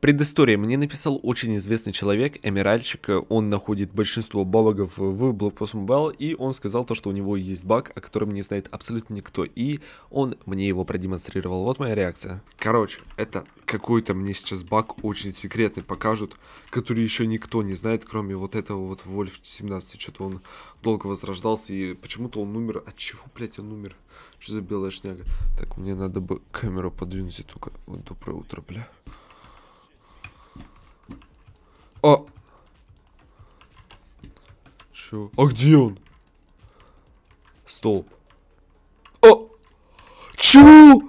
Предыстория. Мне написал очень известный человек, Эмиральщик. Он находит большинство багов в Blackpost Mobile, и он сказал то, что у него есть баг, о котором не знает абсолютно никто. И он мне его продемонстрировал. Вот моя реакция. Короче, это какой-то мне сейчас баг очень секретный покажут, который еще никто не знает, кроме вот этого вот Вольф 17. Что-то он долго возрождался, и почему-то он умер. От чего, блядь, он умер? Что за белая шняга? Так, мне надо бы камеру подвинуть, только вот доброе утро, бля. А... Чё? А где он? Стоп. А! Чё?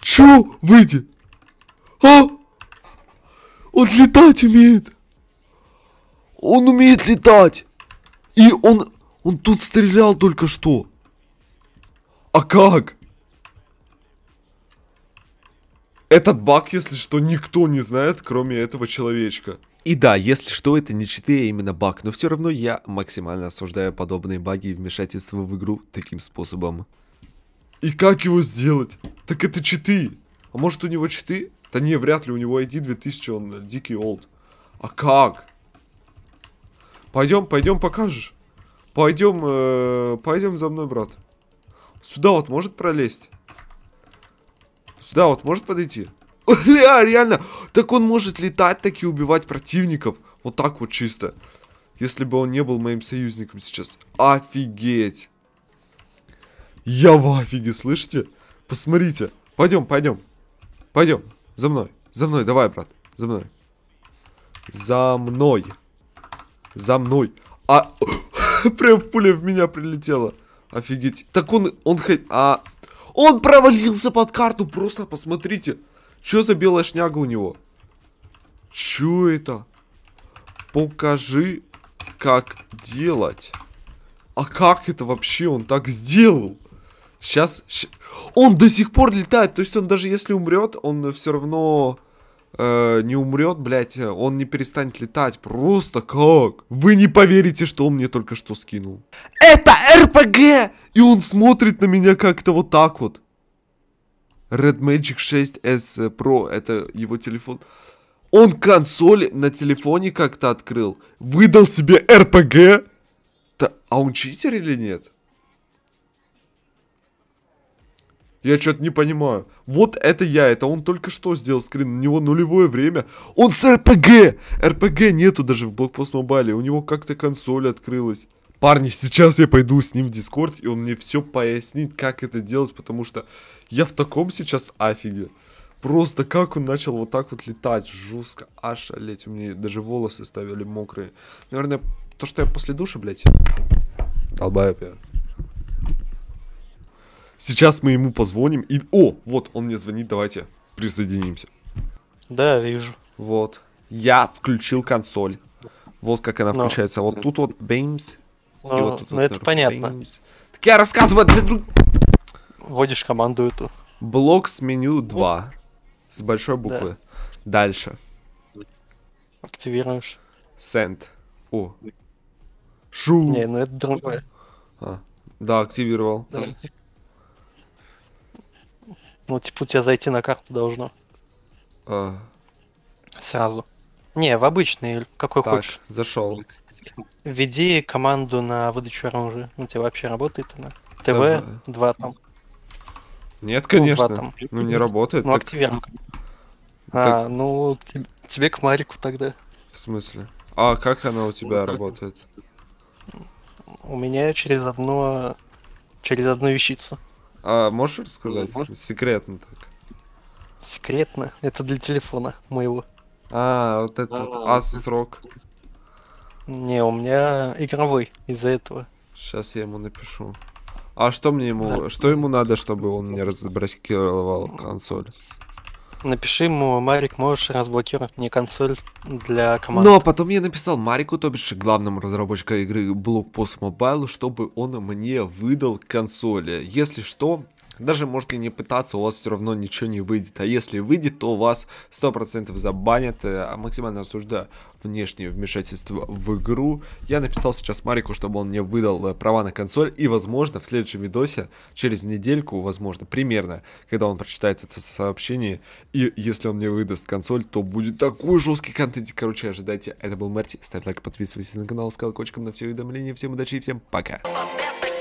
Чё? Выйди. А! Он летать умеет. Он умеет летать. И он... Он тут стрелял только что. А как? Этот баг, если что, никто не знает, кроме этого человечка. И да, если что, это не читы, а именно баг, но все равно я максимально осуждаю подобные баги и вмешательство в игру таким способом. И как его сделать? Так это читы. А может у него читы? Да не, вряд ли, у него ID 2000, он дикий олд. А как? Пойдем, пойдем покажешь. Пойдем, э, пойдем за мной, брат. Сюда вот может пролезть? Сюда вот может подойти? Бля, реально. Так он может летать, так и убивать противников. Вот так вот чисто. Если бы он не был моим союзником сейчас. Офигеть. Я в офиге, слышите? Посмотрите. Пойдем, пойдем. Пойдем. За мной. За мной, давай, брат. За мной. За мной. За мной. А... Прям в пуля в меня прилетела. Офигеть. Так он... Он хоть... А... Он провалился под карту, просто посмотрите. Что за белая шняга у него? Чё это? Покажи, как делать. А как это вообще он так сделал? Сейчас... Он до сих пор летает, то есть он даже если умрет, он все равно э, не умрет, блядь, он не перестанет летать. Просто как? Вы не поверите, что он мне только что скинул. Это РПГ! И он смотрит на меня как-то вот так вот. Red Magic 6S э, Pro, это его телефон. Он консоль на телефоне как-то открыл. Выдал себе РПГ. Та, а он читер или нет? Я что-то не понимаю. Вот это я, это он только что сделал скрин, у него нулевое время. Он с РПГ! РПГ нету даже в блокпост мобайле, у него как-то консоль открылась. Парни, сейчас я пойду с ним в Дискорд, и он мне все пояснит, как это делать, потому что я в таком сейчас афиге. Просто как он начал вот так вот летать, жестко, аж леть. У меня даже волосы ставили мокрые. Наверное, то, что я после души, блядь, долбаю, я. Сейчас мы ему позвоним. И... О, вот, он мне звонит, давайте присоединимся. Да, вижу. Вот. Я включил консоль. Вот как она Но. Ну. включается. Вот тут вот беймс. Ну, ну, вот это наверное, понятно. Беймс. Так я рассказываю для друг... Вводишь команду эту. Блок с меню 2. Вот. С большой буквы. Да. Дальше. Активируешь. Send. О. Шу. Не, ну это другое. А. Да, активировал. Да. Ну, типа, у тебя зайти на карту должно. А. Сразу. Не, в обычный, какой так, хочешь. зашел. Введи команду на выдачу оружия. Ну, тебе вообще работает она? ТВ-2 там. Нет, ну, конечно. Ну, там. ну не работает. Ну, так... активируем. Так... А, ну, тебе, тебе к Марику тогда. В смысле? А, как она у тебя ну, работает? У меня через одно... Через одну вещицу. А можешь рассказать? Может? Секретно так. Секретно? Это для телефона моего. А, вот это а, Asus Rock. Не, у меня игровой из-за этого. Сейчас я ему напишу. А что мне ему, да. что ему надо, чтобы он мне разблокировал консоль? Напиши ему, Марик, можешь разблокировать мне консоль для команды. Ну, а потом я написал Марику, то бишь главному разработчику игры Blockpost Mobile, чтобы он мне выдал консоли. Если что, даже можете не пытаться, у вас все равно ничего не выйдет. А если выйдет, то вас 100% забанят. Э, а максимально осуждаю внешнее вмешательство в игру. Я написал сейчас Марику, чтобы он мне выдал э, права на консоль. И, возможно, в следующем видосе, через недельку, возможно, примерно, когда он прочитает это сообщение, и если он мне выдаст консоль, то будет такой жесткий контент. Короче, ожидайте. Это был Марти. Ставь лайк, подписывайтесь на канал с колокольчиком на все уведомления. Всем удачи и всем пока. Пока.